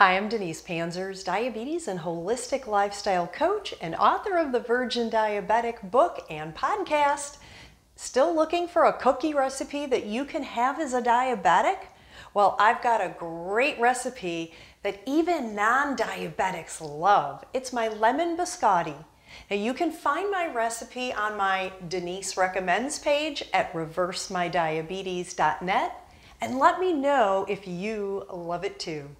Hi, I'm Denise Panzers, diabetes and holistic lifestyle coach and author of the Virgin Diabetic book and podcast. Still looking for a cookie recipe that you can have as a diabetic? Well, I've got a great recipe that even non diabetics love. It's my lemon biscotti. Now, you can find my recipe on my Denise Recommends page at reversemydiabetes.net and let me know if you love it too.